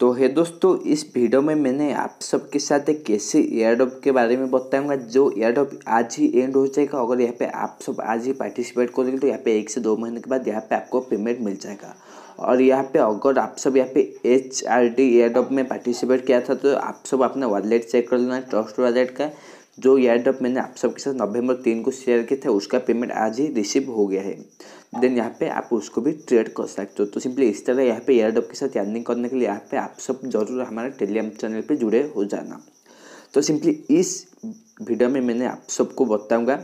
तो है दोस्तों इस वीडियो में मैंने आप सबके साथ एक कैसे एयरडॉप के बारे में बताऊंगा जो एयरडॉप आज ही एंड हो जाएगा अगर यहाँ पे आप सब आज ही पार्टिसिपेट करेंगे तो यहाँ पे एक से दो महीने के बाद यहाँ पे आपको पेमेंट मिल जाएगा और यहाँ पे अगर आप सब यहाँ पे एच आर डी एयरडॉप में पार्टिसिपेट किया था तो आप सब अपने वॉलेट चेक कर लेना ट्रस्ट वॉलेट का जो एयरडॉप मैंने आप सबके साथ नवंबर तीन को शेयर किया था उसका पेमेंट आज ही रिसीव हो गया है देन यहाँ पे आप उसको भी ट्रेड कर सकते हो तो सिंपली इस तरह यहाँ पे एयर के साथ अर्निंग करने के लिए यहाँ पे आप सब जरूर हमारे टेलीग्राम चैनल पे जुड़े हो जाना तो सिंपली इस वीडियो में मैंने आप सबको बताऊँगा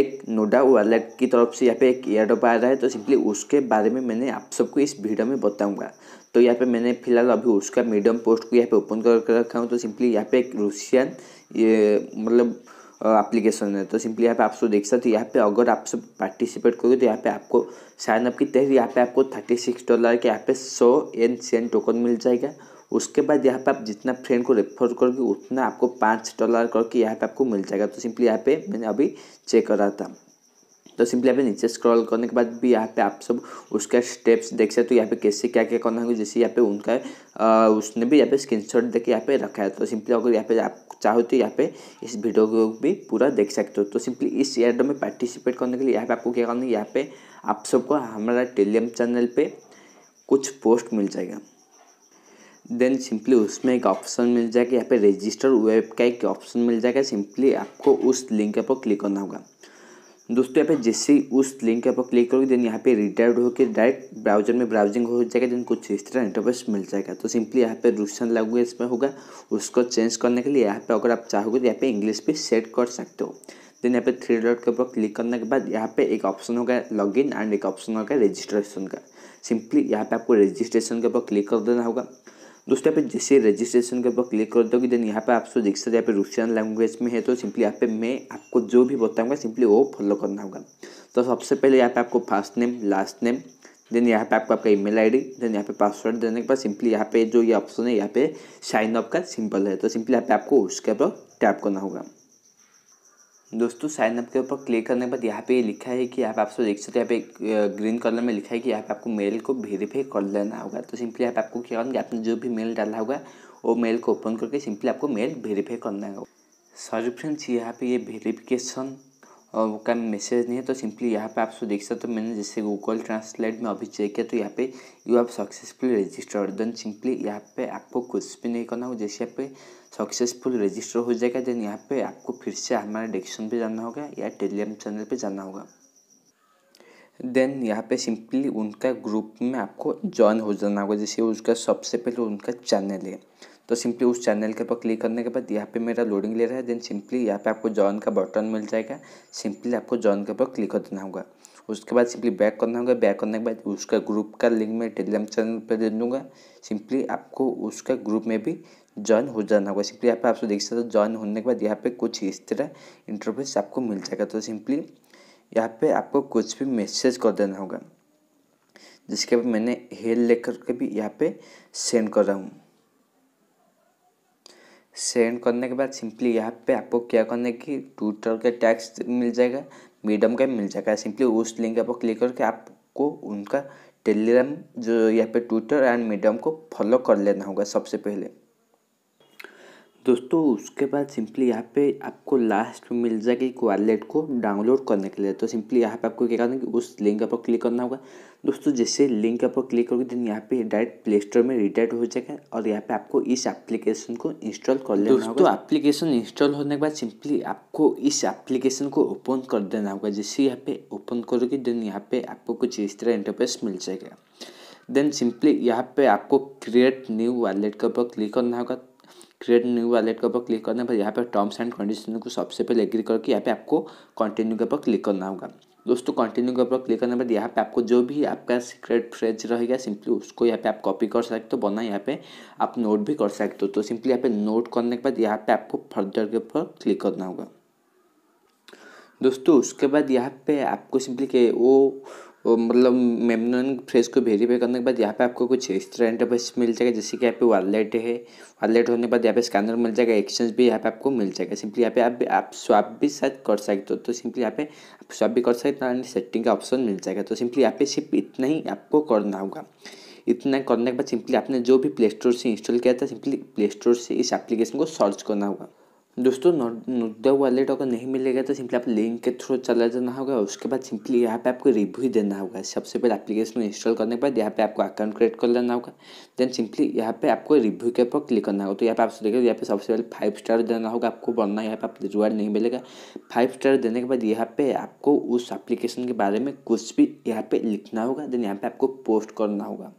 एक नोडा वॉलेट की तरफ से यहाँ पे एक एयर डॉप आ रहा है तो सिंपली उसके बारे में मैंने आप सबको इस वीडियो में बताऊंगा तो यहाँ पे मैंने फिलहाल अभी उसका मीडियम पोस्ट को यहाँ पे ओपन करके रखा हूँ तो सिंपली यहाँ पे एक रूसियन ये मतलब एप्लीकेशन है तो सिंपली यहाँ पे आप सब देख सकते हो यहाँ पे अगर आप सब पार्टिसिपेट करोगे तो यहाँ पे आपको साइन अप की तहत यहाँ पे आपको थर्टी सिक्स डॉलर के यहाँ पे सौ एन सी एन टोकन मिल जाएगा उसके बाद यहाँ पे आप जितना फ्रेंड को रेफर करोगे उतना आपको पाँच डॉलर करके यहाँ पे आपको मिल जाएगा तो सिंपली यहाँ पे मैंने अभी चेक करा था तो सिंपली यहाँ पे नीचे स्क्रॉल करने के बाद भी यहाँ पे आप सब उसका स्टेप्स देख सकते हो तो यहाँ पे कैसे क्या क्या करना होगा जैसे यहाँ पे उनका आ, उसने भी यहाँ पे स्क्रीनशॉट देखे यहाँ पे रखा है तो सिंपली अगर यहाँ पे आप चाहो तो यहाँ पे इस वीडियो को भी पूरा देख सकते हो तो सिंपली इस एयरडो में पार्टिसिपेट करने के लिए यहाँ पे आपको क्या करना है यहाँ पे आप सबको हमारा टेलीग्राम चैनल पर कुछ पोस्ट मिल जाएगा देन सिंपली उसमें एक ऑप्शन मिल जाएगा यहाँ पे रजिस्टर वेब का एक ऑप्शन मिल जाएगा सिंपली आपको उस लिंक पर क्लिक करना होगा दोस्तों यहाँ पे जैसे ही उस लिंक पर क्लिक करोगे देन यहाँ पे रिटायर्ड होकर डायरेक्ट ब्राउजर में ब्राउजिंग हो जाएगा देन कुछ इस तरह इंटरफेस मिल जाएगा तो सिंपली यहाँ पे रूसन लैंग्वेज में होगा उसको चेंज करने के लिए यहाँ पे अगर आप चाहोगे तो यहाँ पे इंग्लिश भी सेट कर सकते हो देन यहाँ पे थ्री डॉट के ऊपर क्लिक करने के बाद यहाँ पे एक ऑप्शन होगा इन एंड एक ऑप्शन होगा रजिस्ट्रेशन का सिंपली यहाँ पे आपको रजिस्ट्रेशन के ऊपर क्लिक कर देना होगा दोस्तों यहाँ पे जैसे रजिस्ट्रेशन के ऊपर क्लिक कर दोगे देन यहाँ पे आप सो देख सकते यहाँ पे रूसियन लैंग्वेज में है तो सिंपली यहाँ पे मैं आपको जो भी बताऊँगा सिंपली वो फॉलो करना होगा तो सबसे पहले यहाँ पे आपको first name last name then यहाँ पे आपको आपका ईमेल आईडी देन यहाँ पे पासवर्ड देने के बाद सिंपली यहाँ पे जो ये ऑप्शन है यहाँ पे साइन अप का सिंपल है तो सिंपली यहाँ पे आपको उसके ऊपर टैप करना होगा दोस्तों साइन अप के ऊपर क्लिक करने के बाद यहाँ पे लिखा है कि आप आपसे देख सकते हैं यहाँ पे ग्रीन कलर में लिखा है कि यहाँ पे आपको मेल को वेरीफाई कर लेना होगा तो सिंपली आप आपको क्या करना आपने जो भी मेल डाला होगा वो मेल को ओपन करके सिंपली आपको मेल वेरीफाई करना होगा सॉरी फ्रेंड्स यहाँ पे ये वेरीफिकेशन का मैसेज नहीं है तो सिंपली यहाँ पे आप सो देख सकते हो तो मैंने जैसे गूगल ट्रांसलेट में अभी चेक किया तो यहाँ पे you have successful registered then simply यहाँ पे आपको कुछ भी नहीं करना हो जैसे यहाँ पे सक्सेसफुल रजिस्टर हो जाएगा देन यहाँ पे आपको फिर से हमारे डिक्शन पे जाना होगा या टेलीग्राम चैनल पर जाना होगा देन यहाँ पे सिंपली उनका ग्रुप में आपको ज्वाइन हो जाना होगा जैसे उसका सबसे पहले उनका चैनल है तो सिंपली उस चैनल के ऊपर क्लिक करने के बाद यहाँ पे मेरा लोडिंग ले रहा है देन सिंपली यहाँ पे आपको जॉइन का बटन मिल जाएगा सिंपली आपको जॉइन के ऊपर क्लिक कर देना होगा उसके बाद सिंपली बैक करना होगा बैक करने के बाद उसका ग्रुप का लिंक मैं टेलीग्राम चैनल पर दे दूँगा सिंपली आपको उसका ग्रुप में भी जॉइन हो जाना होगा सिंपली यहाँ पे आपसे देख सकते हो ज्वाइन होने के बाद यहाँ पे कुछ इस तरह इंटरफेस आपको मिल जाएगा तो सिंपली यहाँ पे आपको कुछ भी मैसेज कर देना होगा जिसके बाद मैंने हेल लेकर के भी यहाँ पे सेंड कर रहा हूँ सेंड करने के बाद सिंपली यहाँ पे आपको क्या करने की ट्विटर के टैक्स मिल जाएगा मीडियम का मिल जाएगा सिंपली उस लिंक पर क्लिक करके आपको उनका टेलीग्राम जो यहाँ पे ट्विटर एंड मीडियम को फॉलो कर लेना होगा सबसे पहले दोस्तों उसके बाद सिंपली यहाँ पे आपको लास्ट में मिल जाएगी वॉलेट को डाउनलोड करने के लिए तो सिंपली यहाँ पे आपको क्या करना है कि उस लिंक पर क्लिक करना होगा दोस्तों जैसे लिंक पर क्लिक करोगे देन यहाँ पे डायरेक्ट प्ले स्टोर में रिडायरेक्ट हो जाएगा और यहाँ पे आपको इस एप्लीकेशन को इंस्टॉल कर लेना होगा दोस्तों एप्लीकेशन इंस्टॉल होने के बाद सिंपली आपको इस एप्लीकेशन को ओपन कर देना होगा जैसे यहाँ पे ओपन करोगे देन यहाँ पे आपको कुछ इस तरह इंटरफेस मिल जाएगा देन सिंपली यहाँ पे आपको क्रिएट न्यू वॉलेट के ऊपर क्लिक करना होगा क्रिएट न्यू वॉलेट के ऊपर क्लिक करना है यहाँ पर टर्म्स एंड कंडीशन को सबसे पहले एग्री करके यहाँ पे आपको कंटिन्यू के ऊपर क्लिक करना होगा दोस्तों कंटिन्यू के ऊपर क्लिक करने बाद यहाँ पे आपको जो भी आपका सीक्रेट फ्रेज रहेगा सिंपली उसको यहाँ पे आप कॉपी कर सकते हो बना यहाँ पे आप नोट भी कर सकते हो तो सिंपली यहाँ पे नोट करने के बाद यहाँ पे आपको फर्दर के ऊपर क्लिक करना होगा दोस्तों उसके बाद यहाँ पे आपको सिंपली के वो वो मतलब मेमनन फ्रेस को वेरीफाई करने के बाद यहाँ पे आपको कुछ इस तरह इंटरफेस मिल जाएगा जैसे कि यहाँ पे वॉलेट है वॉलेट होने के बाद यहाँ पे स्कैनर मिल जाएगा एक्सचेंज भी यहाँ पे आपको मिल जाएगा सिंपली यहाँ पे आप आप स्वाप भी शायद कर सकते हो तो सिंपली यहाँ पे आप स्वाप भी कर सकते हो एंड सेटिंग का ऑप्शन मिल जाएगा तो सिंपली यहाँ पे सिर्फ इतना ही आपको करना होगा इतना करने के बाद सिंपली आपने जो भी प्ले स्टोर से इंस्टॉल किया था सिंपली प्ले स्टोर से इस एप्लीकेशन को सर्च करना होगा दोस्तों नोदा वॉलेट अगर नहीं मिलेगा तो सिंपली आप लिंक के थ्रू चला जाना होगा उसके बाद सिंपली यहाँ पे आपको रिव्यू देना होगा सबसे पहले एप्लीकेशन इंस्टॉल करने के बाद यहाँ पे आपको अकाउंट क्रिएट कर लेना होगा देन सिंपली यहाँ पे आपको रिव्यू के ऊपर क्लिक करना होगा तो यहाँ पे आपसे देखिए यहाँ पे सबसे पहले फाइव स्टार देना होगा आपको बनना यहाँ पे आप रिवार्ड नहीं मिलेगा फाइव स्टार देने के बाद यहाँ पे आपको उस एप्लीकेशन के बारे में कुछ भी यहाँ पे लिखना होगा देन यहाँ पे आपको पोस्ट करना होगा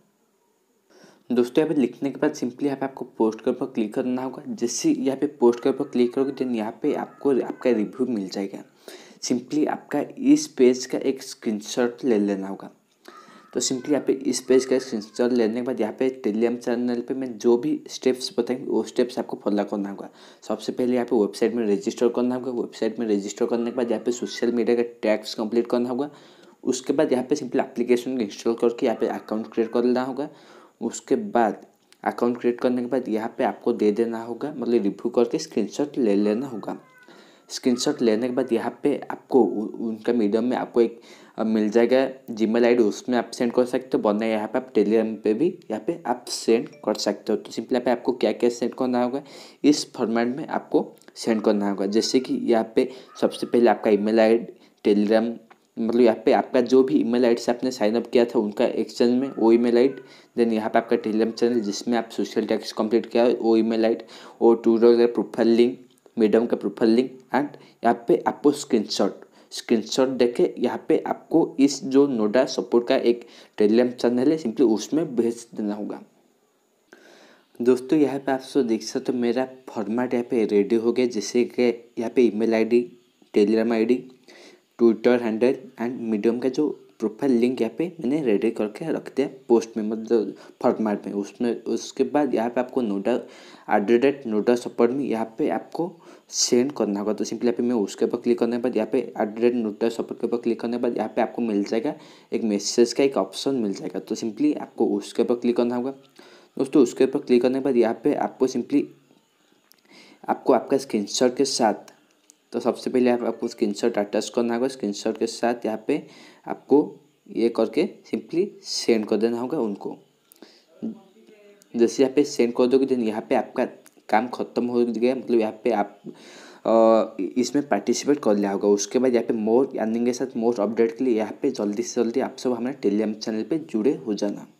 दोस्तों यहाँ पे लिखने के बाद सिंपली यहाँ पे आपको पोस्ट कर पर क्लिक करना होगा जैसे यहाँ पे पोस्ट कर पर क्लिक करोगे देन यहाँ पे आपको आपका रिव्यू मिल जाएगा सिंपली आपका इस पेज का एक स्क्रीनशॉट ले लेना होगा तो सिंपली यहाँ पे इस पेज का स्क्रीनशॉट लेने के बाद यहाँ पे टेलीग्राम चैनल पे मैं जो भी स्टेप्स बताएंगे वो स्टेप्स आपको फॉलो करना होगा सबसे पहले यहाँ पे वेबसाइट में रजिस्टर करना होगा वेबसाइट में रजिस्टर करने के बाद यहाँ पे सोशल मीडिया का टैक्स कंप्लीट करना होगा उसके बाद यहाँ पे सिंपल एप्लीकेशन को इंस्टॉल करके यहाँ पे अकाउंट क्रिएट कर लेना होगा उसके बाद अकाउंट क्रिएट करने के बाद यहाँ पे आपको दे देना होगा मतलब रिव्यू करके स्क्रीनशॉट ले लेना होगा स्क्रीनशॉट लेने के बाद यहाँ पे आपको उनका मीडियम में आपको एक मिल जाएगा जीमेल आईडी उसमें आप सेंड कर सकते हो वरना यहाँ पे आप टेलीग्राम पे भी यहाँ पे आप सेंड कर सकते हो तो सिंपली यहाँ पे आपको क्या क्या सेंड करना होगा इस फॉर्मेट में आपको सेंड करना होगा जैसे कि यहाँ पे सबसे पहले आपका ईमेल आईडी टेलीग्राम मतलब यहाँ पे आपका जो भी ईमेल आईडी से आपने साइन अप किया था उनका एक्सचेंज में वो ईमेल आईडी देन यहाँ पे आपका टेलीग्राम चैनल जिसमें आप सोशल टैक्स कंप्लीट किया वो ईमेल आईडी वो ट्यूटर का प्रोफाइल लिंक मीडियम का प्रोफाइल लिंक एंड यहाँ पे आपको स्क्रीनशॉट स्क्रीनशॉट देखे यहाँ पे आपको इस जो नोडा सपोर्ट का एक टेलीग्राम चैनल है सिंपली उसमें भेज देना होगा दोस्तों यहाँ पे आप सो देख सकते हो तो मेरा फॉर्मेट यहाँ पे रेडी हो गया जैसे कि यहाँ पे email ID Telegram ID Twitter handle and Medium का जो प्रोफाइल लिंक यहाँ पे मैंने रेडी करके रख दिया पोस्ट में मतलब फॉर्मेट में उसमें उसके बाद यहाँ पे आपको नोटा एट द सपोर्ट में यहाँ पे आपको सेंड करना होगा तो सिंपली यहाँ पे मैं उसके ऊपर क्लिक करने के बाद यहाँ पे एट द सपोर्ट के ऊपर क्लिक करने के बाद यहाँ पे आपको मिल जाएगा एक मैसेज का एक ऑप्शन मिल जाएगा तो सिंपली आपको उसके ऊपर क्लिक करना होगा दोस्तों उसके ऊपर क्लिक करने के बाद यहाँ पे आपको सिंपली आपको आपका स्क्रीनशॉट के साथ तो सबसे पहले आप आपको स्क्रीन शॉट अटैच करना होगा स्क्रीन शॉट के साथ यहाँ पे आपको ये करके सिंपली सेंड कर देना होगा उनको जैसे यहाँ पे सेंड कर दोगे देन यहाँ पे आपका काम खत्म हो गया मतलब यहाँ पे आप इसमें पार्टिसिपेट कर लिया होगा उसके बाद यहाँ पे मोर अर्निंग के साथ मोर अपडेट के लिए यहाँ पे जल्दी से जल्दी आप सब हमारे टेलीग्राम चैनल पे जुड़े हो जाना